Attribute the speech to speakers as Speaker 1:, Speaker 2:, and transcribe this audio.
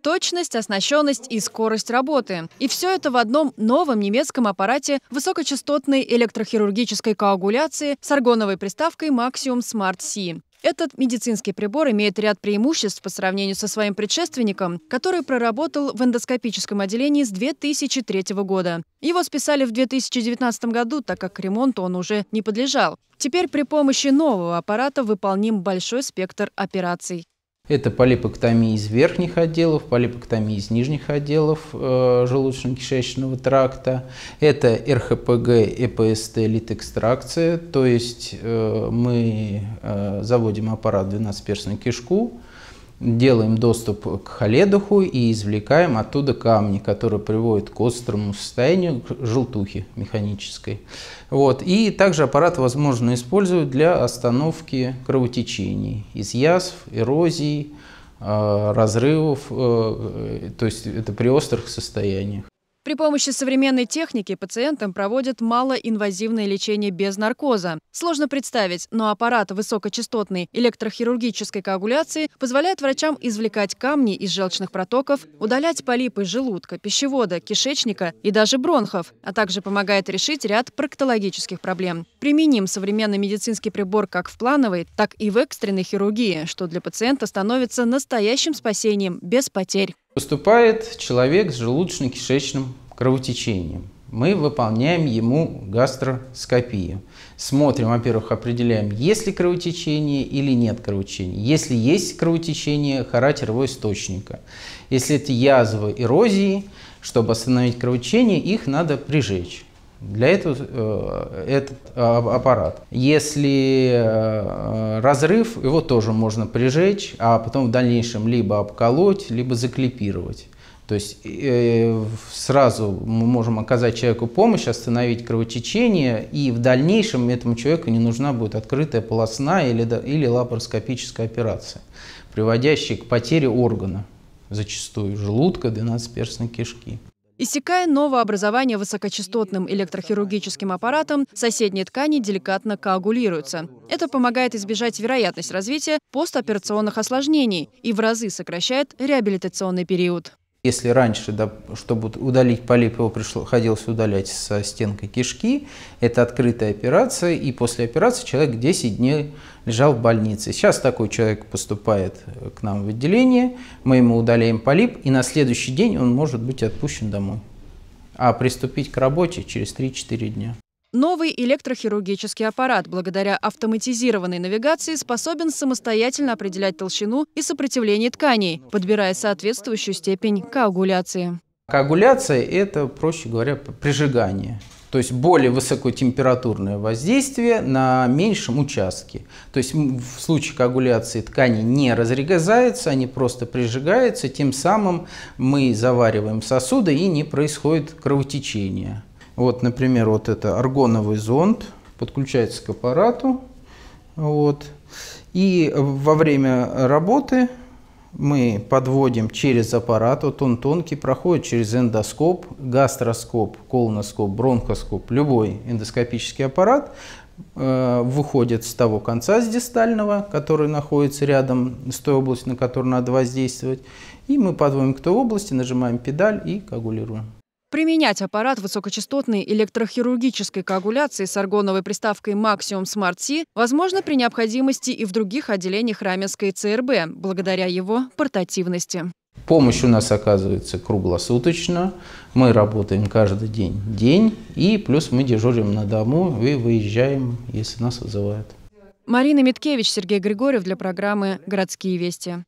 Speaker 1: точность, оснащенность и скорость работы. И все это в одном новом немецком аппарате высокочастотной электрохирургической коагуляции с аргоновой приставкой Maxium Smart C. Этот медицинский прибор имеет ряд преимуществ по сравнению со своим предшественником, который проработал в эндоскопическом отделении с 2003 года. Его списали в 2019 году, так как к ремонту он уже не подлежал. Теперь при помощи нового аппарата выполним большой спектр операций.
Speaker 2: Это полипоктомия из верхних отделов, полипоктомия из нижних отделов э, желудочно-кишечного тракта. Это РХПГ, ЭПСТ, литэкстракция, то есть э, мы э, заводим аппарат в 12-перстную кишку, делаем доступ к холедуху и извлекаем оттуда камни, которые приводят к острому состоянию желтухи механической. Вот. И также аппарат возможно использовать для остановки кровотечений из язв, эрозий, э, разрывов, э, э, то есть это при острых состояниях.
Speaker 1: При помощи современной техники пациентам проводят малоинвазивное лечение без наркоза. Сложно представить, но аппарат высокочастотной электрохирургической коагуляции позволяет врачам извлекать камни из желчных протоков, удалять полипы желудка, пищевода, кишечника и даже бронхов, а также помогает решить ряд проктологических проблем. Применим современный медицинский прибор как в плановой, так и в экстренной хирургии, что для пациента становится настоящим спасением без потерь.
Speaker 2: Поступает человек с желудочно-кишечным кровотечением. Мы выполняем ему гастроскопию. Смотрим, во-первых, определяем, есть ли кровотечение или нет кровотечения. Если есть кровотечение, характер его источника. Если это язвы эрозии, чтобы остановить кровотечение, их надо прижечь для этого э, этот а, аппарат. Если э, разрыв, его тоже можно прижечь, а потом в дальнейшем либо обколоть, либо заклипировать. То есть э, сразу мы можем оказать человеку помощь, остановить кровотечение, и в дальнейшем этому человеку не нужна будет открытая полостная или, или лапароскопическая операция, приводящая к потере органа, зачастую желудка, двенадцатиперстной кишки.
Speaker 1: Иссякая новообразование высокочастотным электрохирургическим аппаратом, соседние ткани деликатно коагулируются. Это помогает избежать вероятность развития постоперационных осложнений и в разы сокращает реабилитационный период.
Speaker 2: Если раньше, да, чтобы удалить полип, его приходилось удалять со стенкой кишки, это открытая операция, и после операции человек 10 дней лежал в больнице. Сейчас такой человек поступает э, к нам в отделение, мы ему удаляем полип, и на следующий день он может быть отпущен домой. А приступить к работе через 3-4 дня.
Speaker 1: Новый электрохирургический аппарат благодаря автоматизированной навигации способен самостоятельно определять толщину и сопротивление тканей, подбирая соответствующую степень коагуляции.
Speaker 2: Коагуляция – это, проще говоря, прижигание. То есть более высокотемпературное воздействие на меньшем участке. То есть в случае коагуляции ткани не разрезаются, они просто прижигаются, тем самым мы завариваем сосуды и не происходит кровотечения. Вот, например, вот это аргоновый зонд подключается к аппарату. Вот. И во время работы мы подводим через аппарат, вот он тонкий, проходит через эндоскоп, гастроскоп, колоноскоп, бронхоскоп, любой эндоскопический аппарат, э, выходит с того конца, с дистального, который находится рядом с той областью, на которую надо воздействовать, и мы подводим к той области, нажимаем педаль и коагулируем.
Speaker 1: Применять аппарат высокочастотной электрохирургической коагуляции с аргоновой приставкой Maxium Smart C возможно при необходимости и в других отделениях Раменской ЦРБ, благодаря его портативности.
Speaker 2: Помощь у нас оказывается круглосуточно. Мы работаем каждый день, день, и плюс мы дежурим на дому и выезжаем, если нас вызывают.
Speaker 1: Марина Миткевич, Сергей Григорьев для программы «Городские вести».